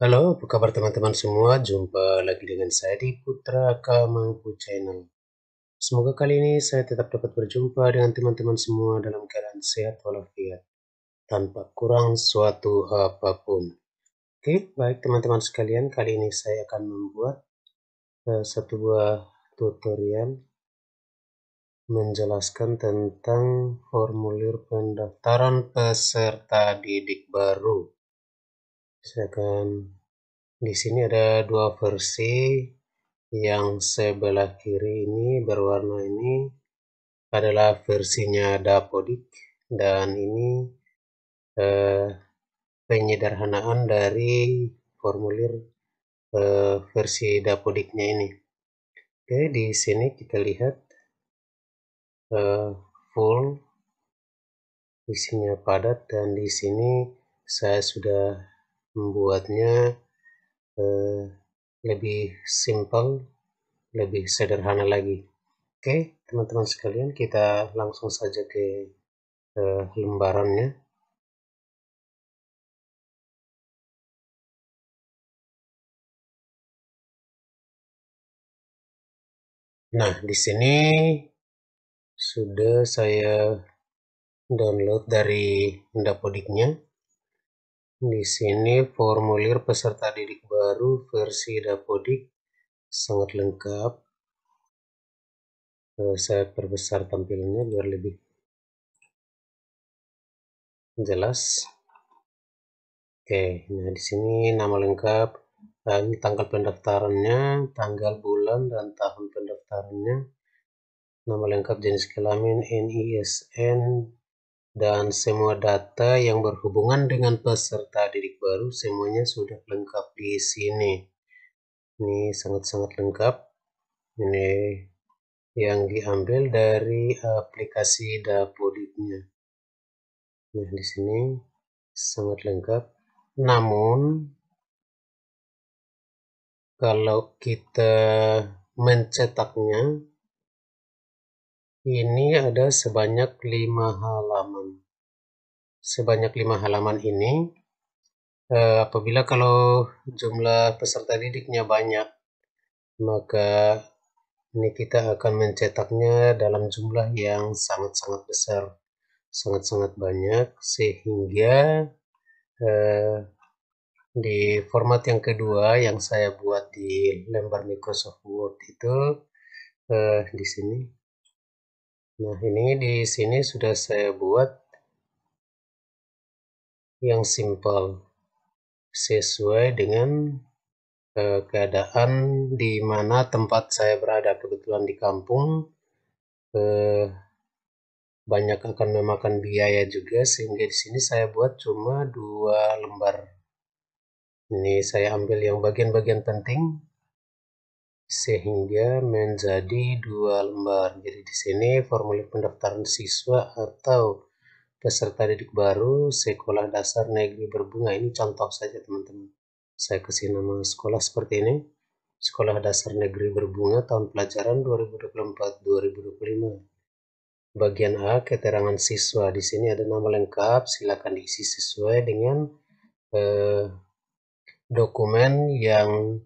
Halo, apa kabar teman-teman semua? Jumpa lagi dengan saya di Putra Kamangku Channel. Semoga kali ini saya tetap dapat berjumpa dengan teman-teman semua dalam keadaan sehat walafiat, tanpa kurang suatu apapun. Oke, baik teman-teman sekalian, kali ini saya akan membuat uh, satu buah tutorial menjelaskan tentang formulir pendaftaran peserta didik baru misalkan di sini ada dua versi yang sebelah kiri ini berwarna ini adalah versinya dapodik dan ini eh, penyederhanaan dari formulir eh, versi dapodiknya ini. Oke, di sini kita lihat eh, full isinya padat dan di sini saya sudah membuatnya eh, lebih simpel, lebih sederhana lagi. Oke, teman-teman sekalian, kita langsung saja ke eh, lembarannya. Nah, di sini sudah saya download dari mendapodiknya. Di sini formulir peserta didik baru versi Dapodik sangat lengkap. Eh, saya perbesar tampilannya biar lebih jelas. Oke, nah di sini nama lengkap, dan nah, tanggal pendaftarannya, tanggal bulan dan tahun pendaftarannya, nama lengkap jenis kelamin, NISN, dan semua data yang berhubungan dengan peserta didik baru semuanya sudah lengkap di sini. Ini sangat-sangat lengkap. Ini yang diambil dari aplikasi Dapodiknya. Nah, di sini sangat lengkap. Namun kalau kita mencetaknya ini ada sebanyak lima halaman. Sebanyak lima halaman ini, eh, apabila kalau jumlah peserta didiknya banyak, maka ini kita akan mencetaknya dalam jumlah yang sangat-sangat besar, sangat-sangat banyak, sehingga eh, di format yang kedua yang saya buat di lembar Microsoft Word itu eh, di sini Nah, ini di sini sudah saya buat yang simple sesuai dengan uh, keadaan di mana tempat saya berada kebetulan di kampung uh, banyak akan memakan biaya juga sehingga di sini saya buat cuma dua lembar ini saya ambil yang bagian-bagian penting sehingga menjadi dua lembar. Jadi di sini formulir pendaftaran siswa atau peserta didik baru sekolah dasar negeri berbunga ini contoh saja teman-teman. Saya kasih nama sekolah seperti ini. Sekolah Dasar Negeri Berbunga tahun pelajaran 2024-2025. Bagian A, keterangan siswa. Di sini ada nama lengkap, silakan diisi sesuai dengan eh, dokumen yang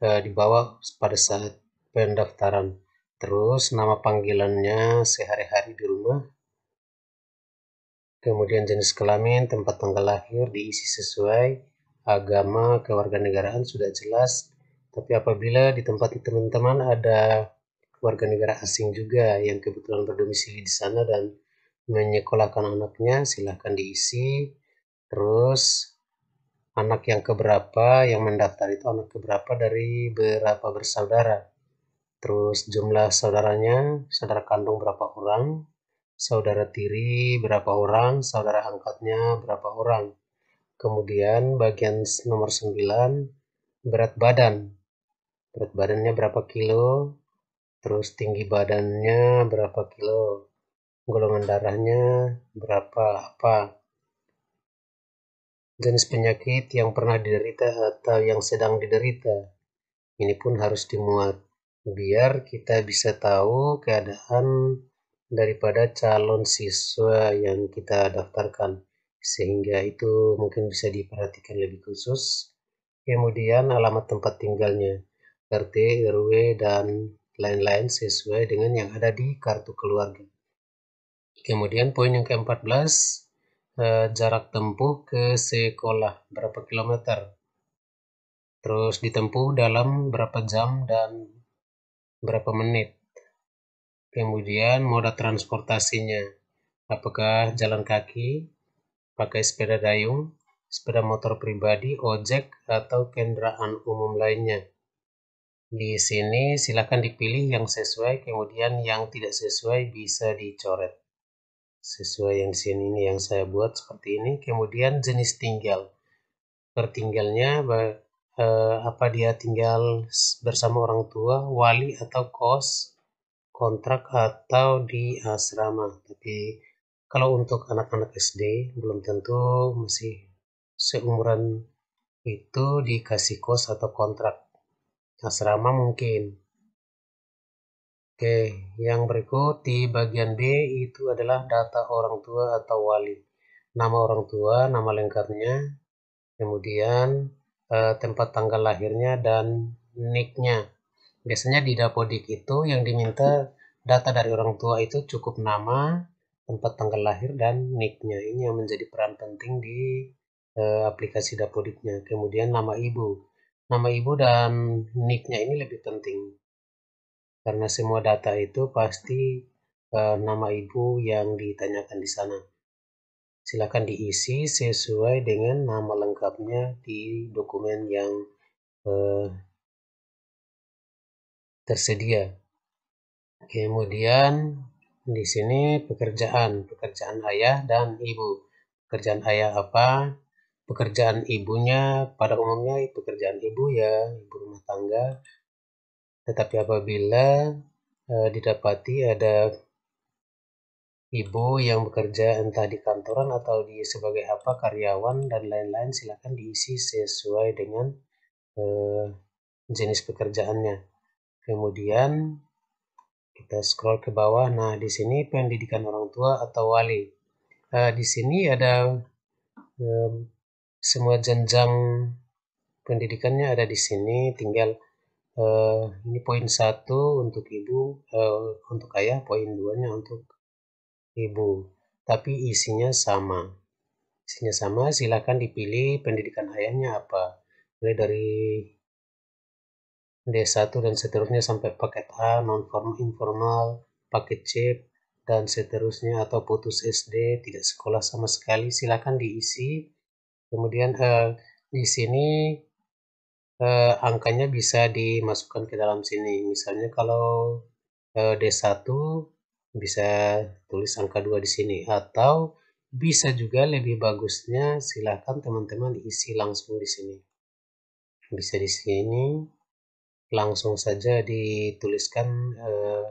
eh, di bawah pada saat pendaftaran. Terus nama panggilannya sehari-hari di rumah. Kemudian jenis kelamin, tempat tanggal lahir diisi sesuai agama, kewarganegaraan sudah jelas. Tapi apabila di tempat teman-teman ada warga negara asing juga yang kebetulan berdomisili di sana dan menyekolahkan anaknya, silahkan diisi. Terus anak yang keberapa yang mendaftar itu anak keberapa dari berapa bersaudara terus jumlah saudaranya saudara kandung berapa orang saudara tiri berapa orang saudara angkatnya berapa orang kemudian bagian nomor 9 berat badan berat badannya berapa kilo terus tinggi badannya berapa kilo golongan darahnya berapa apa jenis penyakit yang pernah diderita atau yang sedang diderita. Ini pun harus dimuat biar kita bisa tahu keadaan daripada calon siswa yang kita daftarkan sehingga itu mungkin bisa diperhatikan lebih khusus. Kemudian alamat tempat tinggalnya, RT, RW, dan lain-lain sesuai dengan yang ada di kartu keluarga. Kemudian poin yang ke-14, Eh, jarak tempuh ke sekolah berapa kilometer terus ditempuh dalam berapa jam dan berapa menit kemudian moda transportasinya apakah jalan kaki pakai sepeda dayung sepeda motor pribadi ojek atau kendaraan umum lainnya di sini silakan dipilih yang sesuai kemudian yang tidak sesuai bisa dicoret sesuai yang di sini ini yang saya buat seperti ini kemudian jenis tinggal tertinggalnya eh, apa dia tinggal bersama orang tua wali atau kos kontrak atau di asrama tapi kalau untuk anak-anak SD belum tentu masih seumuran itu dikasih kos atau kontrak asrama mungkin Oke, yang berikut di bagian B itu adalah data orang tua atau wali. Nama orang tua, nama lengkapnya, kemudian eh, tempat tanggal lahirnya dan nicknya. Biasanya di dapodik itu yang diminta data dari orang tua itu cukup nama, tempat tanggal lahir dan nicknya. Ini yang menjadi peran penting di eh, aplikasi dapodiknya. Kemudian nama ibu. Nama ibu dan nicknya ini lebih penting karena semua data itu pasti uh, nama ibu yang ditanyakan di sana. Silakan diisi sesuai dengan nama lengkapnya di dokumen yang uh, tersedia. Kemudian di sini pekerjaan, pekerjaan ayah dan ibu. Pekerjaan ayah apa? Pekerjaan ibunya pada umumnya pekerjaan ibu ya, ibu rumah tangga tetapi apabila e, didapati ada ibu yang bekerja entah di kantoran atau di sebagai apa karyawan dan lain-lain silahkan diisi sesuai dengan e, jenis pekerjaannya kemudian kita scroll ke bawah nah di sini pendidikan orang tua atau wali E, di sini ada e, semua jenjang pendidikannya ada di sini tinggal uh, ini poin satu untuk ibu uh, untuk ayah poin duanya untuk ibu tapi isinya sama isinya sama silahkan dipilih pendidikan ayahnya apa mulai dari D1 dan seterusnya sampai paket A non formal informal paket C dan seterusnya atau putus SD tidak sekolah sama sekali silakan diisi kemudian uh, di sini eh, angkanya bisa dimasukkan ke dalam sini. Misalnya kalau, eh, D1 bisa tulis angka 2 di sini, atau bisa juga lebih bagusnya silahkan teman-teman isi langsung di sini. Bisa di sini, langsung saja dituliskan, eh,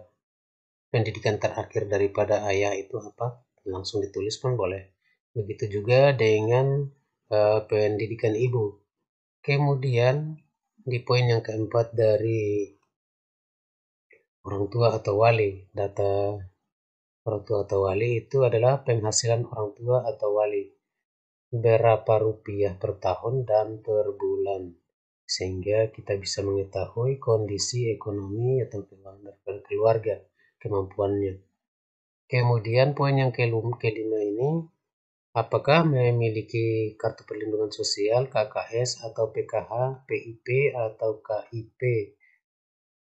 pendidikan terakhir daripada ayah itu apa, langsung ditulis pun boleh. Begitu juga dengan, eh, pendidikan ibu. Kemudian di poin yang keempat dari orang tua atau wali, data orang tua atau wali itu adalah penghasilan orang tua atau wali. Berapa rupiah per tahun dan per bulan. Sehingga kita bisa mengetahui kondisi ekonomi atau keuangan keluarga, kemampuannya. Kemudian poin yang kelima ini apakah memiliki kartu perlindungan sosial KKS atau PKH, PIP atau KIP.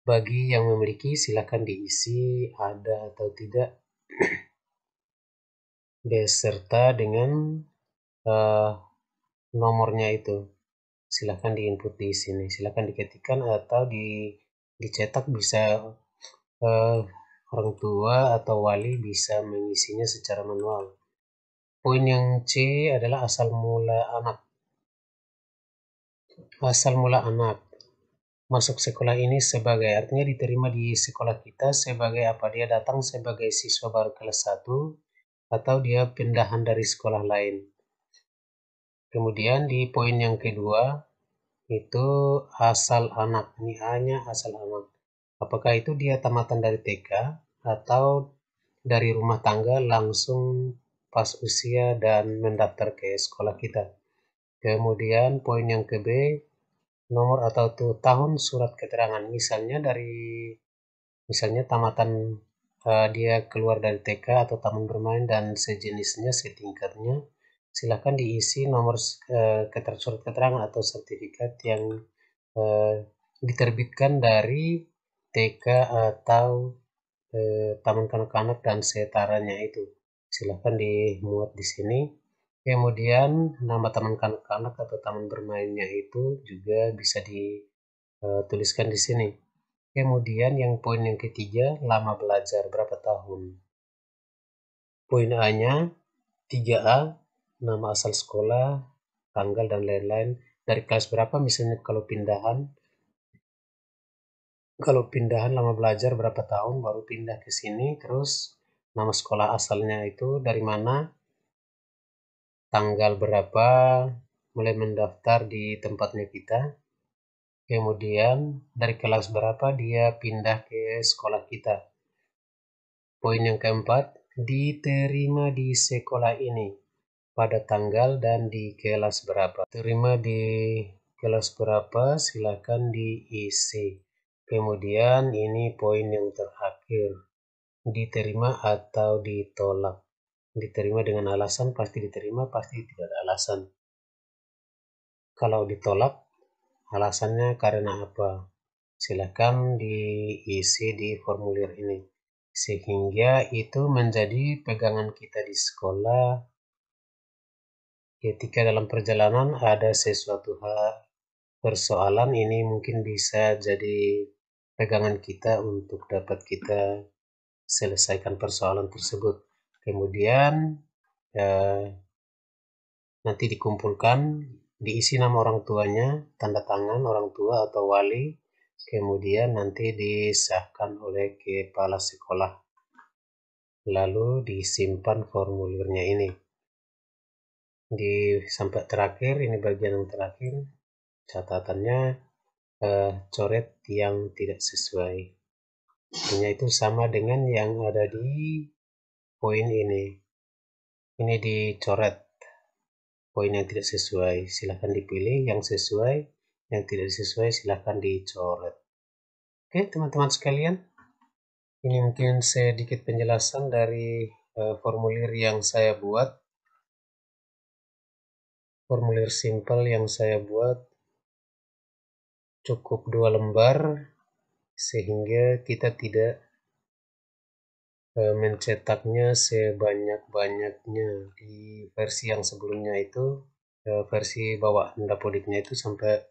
Bagi yang memiliki silakan diisi ada atau tidak beserta dengan uh, nomornya itu. Silakan diinput di sini, Silakan diketikkan atau di dicetak bisa uh, orang tua atau wali bisa mengisinya secara manual. Poin yang C adalah asal mula anak. Asal mula anak. Masuk sekolah ini sebagai artinya diterima di sekolah kita sebagai apa dia datang sebagai siswa baru kelas 1 atau dia pindahan dari sekolah lain. Kemudian di poin yang kedua itu asal anak. Ini hanya asal anak. Apakah itu dia tamatan dari TK atau dari rumah tangga langsung pas usia dan mendaftar ke sekolah kita. Kemudian poin yang ke B, nomor atau tuh tahun surat keterangan. Misalnya dari misalnya tamatan uh, dia keluar dari TK atau taman bermain dan sejenisnya setingkatnya, silahkan diisi nomor uh, keter surat keterangan atau sertifikat yang uh, diterbitkan dari TK atau uh, taman kanak-kanak dan setaranya itu silahkan dimuat di sini. Kemudian nama taman kanak-kanak atau taman bermainnya itu juga bisa dituliskan eh, di sini. Kemudian yang poin yang ketiga, lama belajar berapa tahun. Poin A-nya 3A, nama asal sekolah, tanggal dan lain-lain. Dari kelas berapa misalnya kalau pindahan kalau pindahan lama belajar berapa tahun baru pindah ke sini terus nama sekolah asalnya itu dari mana, tanggal berapa mulai mendaftar di tempatnya kita, kemudian dari kelas berapa dia pindah ke sekolah kita. Poin yang keempat, diterima di sekolah ini pada tanggal dan di kelas berapa. Terima di kelas berapa silakan diisi. Kemudian ini poin yang terakhir diterima atau ditolak. Diterima dengan alasan pasti diterima, pasti tidak ada alasan. Kalau ditolak, alasannya karena apa? silakan diisi di formulir ini. Sehingga itu menjadi pegangan kita di sekolah ketika dalam perjalanan ada sesuatu hal persoalan ini mungkin bisa jadi pegangan kita untuk dapat kita selesaikan persoalan tersebut. Kemudian eh, nanti dikumpulkan, diisi nama orang tuanya, tanda tangan orang tua atau wali, kemudian nanti disahkan oleh kepala sekolah. Lalu disimpan formulirnya ini. Di sampai terakhir, ini bagian yang terakhir, catatannya eh, coret yang tidak sesuai. Artinya itu sama dengan yang ada di poin ini ini dicoret poin yang tidak sesuai silahkan dipilih yang sesuai yang tidak sesuai silahkan dicoret oke teman-teman sekalian ini mungkin sedikit penjelasan dari uh, formulir yang saya buat formulir simple yang saya buat cukup dua lembar sehingga kita tidak e, mencetaknya sebanyak-banyaknya di versi yang sebelumnya itu e, versi bawah dapodiknya itu sampai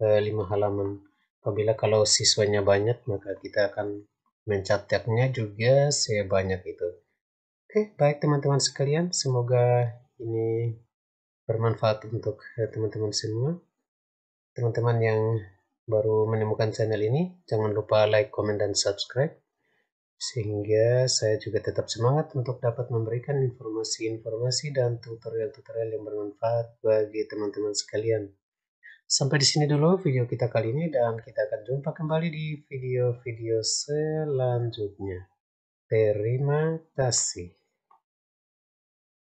5 e, halaman apabila kalau siswanya banyak maka kita akan mencetaknya juga sebanyak itu oke baik teman-teman sekalian semoga ini bermanfaat untuk teman-teman semua teman-teman yang baru menemukan channel ini, jangan lupa like, komen, dan subscribe. Sehingga saya juga tetap semangat untuk dapat memberikan informasi-informasi dan tutorial-tutorial yang bermanfaat bagi teman-teman sekalian. Sampai di sini dulu video kita kali ini dan kita akan jumpa kembali di video-video selanjutnya. Terima kasih.